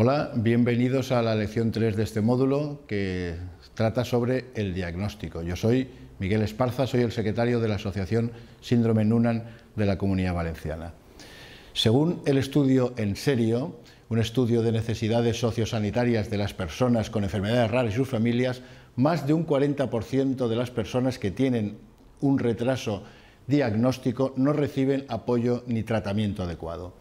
Hola, bienvenidos a la lección 3 de este módulo que trata sobre el diagnóstico. Yo soy Miguel Esparza, soy el secretario de la Asociación Síndrome Nunan de la Comunidad Valenciana. Según el estudio En Serio, un estudio de necesidades sociosanitarias de las personas con enfermedades raras y sus familias, más de un 40% de las personas que tienen un retraso diagnóstico no reciben apoyo ni tratamiento adecuado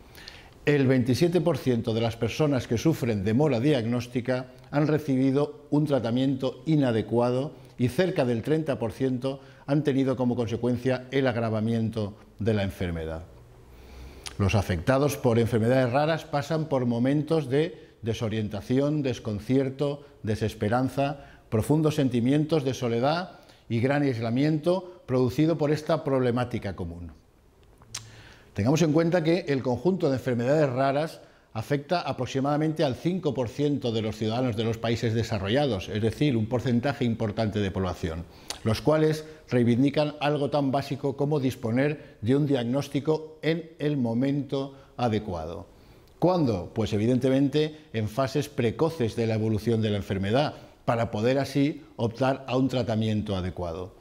el 27% de las personas que sufren demora diagnóstica han recibido un tratamiento inadecuado y cerca del 30% han tenido como consecuencia el agravamiento de la enfermedad. Los afectados por enfermedades raras pasan por momentos de desorientación, desconcierto, desesperanza, profundos sentimientos de soledad y gran aislamiento producido por esta problemática común. Tengamos en cuenta que el conjunto de enfermedades raras afecta aproximadamente al 5% de los ciudadanos de los países desarrollados, es decir, un porcentaje importante de población, los cuales reivindican algo tan básico como disponer de un diagnóstico en el momento adecuado. ¿Cuándo? Pues evidentemente en fases precoces de la evolución de la enfermedad, para poder así optar a un tratamiento adecuado.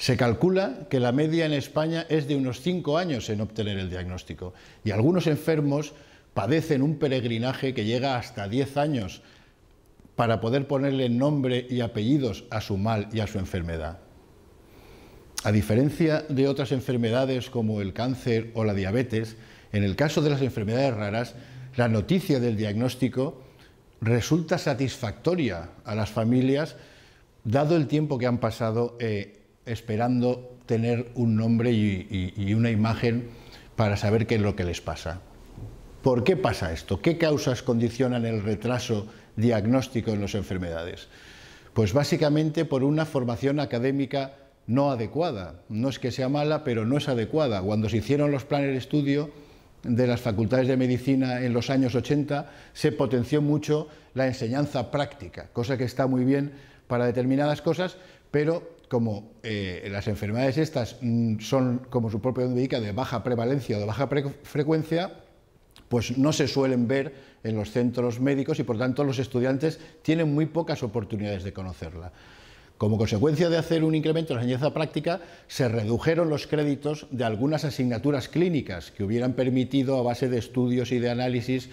Se calcula que la media en España es de unos 5 años en obtener el diagnóstico y algunos enfermos padecen un peregrinaje que llega hasta 10 años para poder ponerle nombre y apellidos a su mal y a su enfermedad. A diferencia de otras enfermedades como el cáncer o la diabetes, en el caso de las enfermedades raras, la noticia del diagnóstico resulta satisfactoria a las familias dado el tiempo que han pasado eh, esperando tener un nombre y, una imagen para saber qué es lo que les pasa. ¿Por qué pasa esto? ¿Qué causas condicionan el retraso diagnóstico en las enfermedades? Pues básicamente por una formación académica no adecuada. No es que sea mala, pero no es adecuada. Cuando se hicieron los planes de estudio de las facultades de medicina en los años 80, se potenció mucho la enseñanza práctica, cosa que está muy bien para determinadas cosas, pero como eh, las enfermedades estas mm, son, como su propio nombre indica, de baja prevalencia o de baja frecuencia, pues no se suelen ver en los centros médicos y por tanto los estudiantes tienen muy pocas oportunidades de conocerla. Como consecuencia de hacer un incremento en la enseñanza práctica, se redujeron los créditos de algunas asignaturas clínicas que hubieran permitido, a base de estudios y de análisis,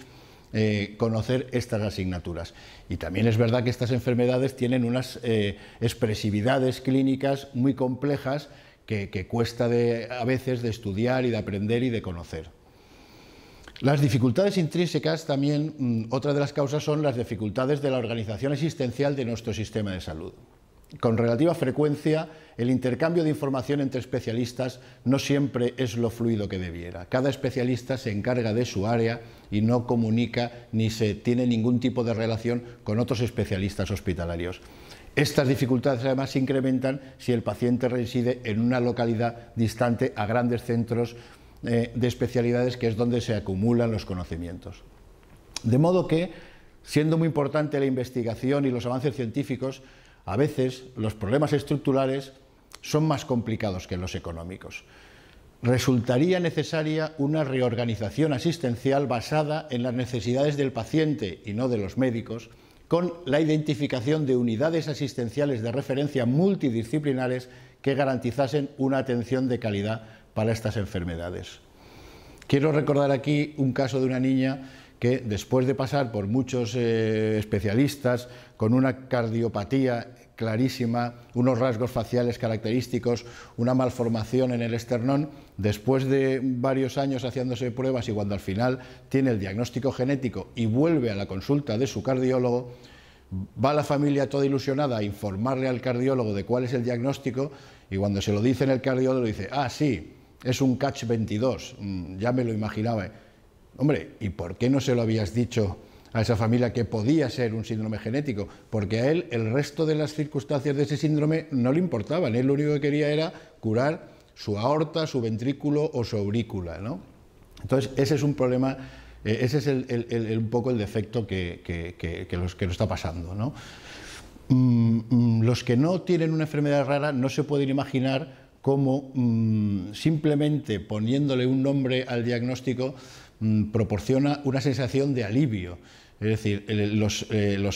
eh, conocer estas asignaturas. Y también es verdad que estas enfermedades tienen unas eh, expresividades clínicas muy complejas que, cuesta a veces de estudiar y de aprender y de conocer. Las dificultades intrínsecas también, mm, otra de las causas son las dificultades de la organización existencial de nuestro sistema de salud con relativa frecuencia el intercambio de información entre especialistas no siempre es lo fluido que debiera. Cada especialista se encarga de su área y no comunica ni se tiene ningún tipo de relación con otros especialistas hospitalarios. Estas dificultades además se incrementan si el paciente reside en una localidad distante a grandes centros eh, de especialidades que es donde se acumulan los conocimientos. De modo que, siendo muy importante la investigación y los avances científicos, a veces los problemas estructurales son más complicados que los económicos. Resultaría necesaria una reorganización asistencial basada en las necesidades del paciente y no de los médicos, con la identificación de unidades asistenciales de referencia multidisciplinares que garantizasen una atención de calidad para estas enfermedades. Quiero recordar aquí un caso de una niña que después de pasar por muchos eh, especialistas con una cardiopatía clarísima, unos rasgos faciales característicos, una malformación en el esternón, después de varios años haciéndose pruebas y cuando al final tiene el diagnóstico genético y vuelve a la consulta de su cardiólogo, va la familia toda ilusionada a informarle al cardiólogo de cuál es el diagnóstico y cuando se lo dice en el cardiólogo dice, ah, sí, es un catch 22, mm, ya me lo imaginaba. Hombre, ¿y por qué no se lo habías dicho? a esa familia que podía ser un síndrome genético, porque a él el resto de las circunstancias de ese síndrome no le importaban, él lo único que quería era curar su aorta, su ventrículo o su aurícula. Entonces, ese es un problema, eh, ese es un poco el defecto que, que, que, lo está pasando. Mm, mm, los que no tienen una enfermedad rara no se pueden imaginar como mm, simplemente poniéndole un nombre al diagnóstico mm, proporciona una sensación de alivio. Es decir, eh, los,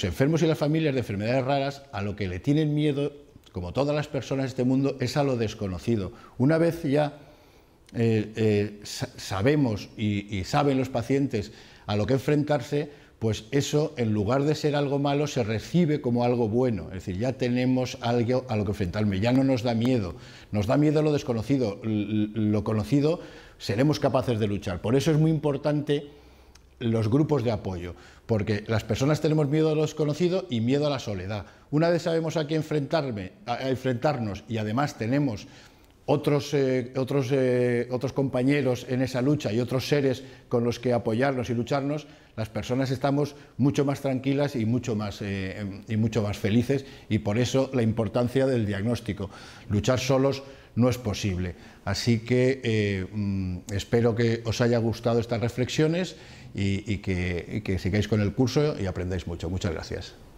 enfermos y las familias de enfermedades raras a lo que le tienen miedo, como todas las personas de este mundo, es a lo desconocido. Una vez ya eh, eh, sabemos y, saben los pacientes a lo que enfrentarse, pues eso en lugar de ser algo malo se recibe como algo bueno, es decir, ya tenemos algo a lo que enfrentarme, ya no nos da miedo, nos da miedo lo desconocido, lo conocido seremos capaces de luchar. Por eso es muy importante los grupos de apoyo, porque las personas tenemos miedo a lo desconocido y miedo a la soledad. Una vez sabemos a qué enfrentarme, a enfrentarnos y además tenemos otros, eh, otros, eh, otros compañeros en esa lucha y otros seres con los que apoyarnos y lucharnos, las personas estamos mucho más tranquilas y mucho más, eh, em, y mucho más felices y por eso la importancia del diagnóstico. Luchar solos no es posible. Así que mm, espero que os haya gustado estas reflexiones y, que, y que sigáis con el curso y aprendáis mucho. Muchas gracias.